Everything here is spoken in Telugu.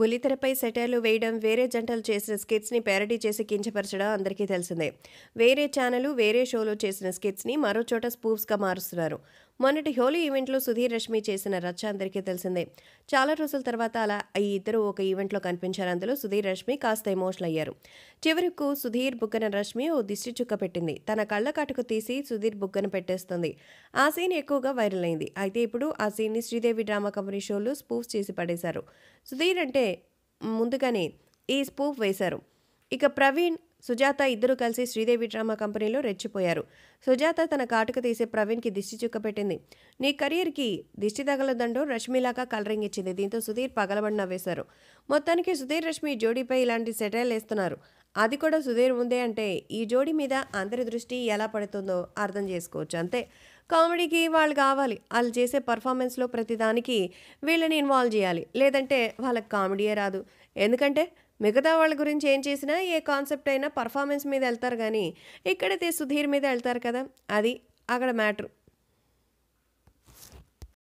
బులితెరపై సెటైర్లు వేయడం వేరే జంటలు చేసిన స్కిట్స్ని ప్యారడీ చేసి కించపరచడం అందరికీ తెలిసిందే వేరే ఛానల్ వేరే షోలో చేసిన స్కిట్స్ని మరో చోట స్పూఫ్స్గా మారుస్తున్నారు మొన్నటి హోలీ ఈవెంట్లో సుధీర్ రష్మి చేసిన రచ్చ అందరికీ తెలిసిందే చాలా రోజుల తర్వాత అలా ఈ ఇద్దరు ఒక ఈవెంట్లో కనిపించారు అందులో సుధీర్ రష్మి కాస్త ఎమోషనల్ అయ్యారు చివరకు సుధీర్ బుగ్గన రష్మి ఓ దిష్టి చుక్క పెట్టింది తన కళ్ళ కాటుకు తీసి సుధీర్ బుగ్గన పెట్టేస్తుంది ఆ సీన్ ఎక్కువగా వైరల్ అయింది అయితే ఇప్పుడు ఆ సీన్ని శ్రీదేవి డ్రామా కంపెనీ షోలు స్పూఫ్ చేసి పడేశారు సుధీర్ అంటే ముందుగానే ఈ స్పూఫ్ వేశారు ఇక ప్రవీణ్ సుజాత ఇద్దరు కలిసి శ్రీదేవి డ్రామా కంపెనీలో రెచ్చిపోయారు సుజాత తన కాటుక తీసే ప్రవీణ్కి దిష్టి చుక్కపెట్టింది నీ కెరియర్కి దిష్టి తగలదంటూ రష్మిలాగా కలరింగ్ ఇచ్చింది దీంతో సుధీర్ పగలబడిన వేశారు మొత్తానికి సుధీర్ రష్మి జోడీపై ఇలాంటి సెటైల్ వేస్తున్నారు అది కూడా సుధీర్ ముందే అంటే ఈ జోడి మీద అందరి దృష్టి ఎలా పడుతుందో అర్థం చేసుకోవచ్చు అంతే కామెడీకి వాళ్ళు కావాలి వాళ్ళు చేసే పర్ఫార్మెన్స్లో ప్రతిదానికి వీళ్ళని ఇన్వాల్వ్ చేయాలి లేదంటే వాళ్ళకి కామెడీయే రాదు ఎందుకంటే మిగతా వాళ్ళ గురించి ఏం చేసినా ఏ కాన్సెప్ట్ అయినా పర్ఫార్మెన్స్ మీద వెళ్తారు కానీ ఇక్కడైతే సుధీర్ మీద వెళ్తారు కదా అది అక్కడ మ్యాటర్